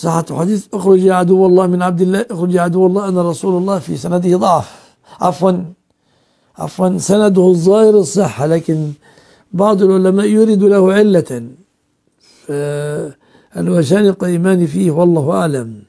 صحة الحديث اخرج يا عدو الله من عبد الله اخرج يا عدو الله أن رسول الله في سنده ضعف عفوا عفوا سنده الظاهر الصحة لكن بعض العلماء يريد له علة آه، الوشان الإيمان فيه والله أعلم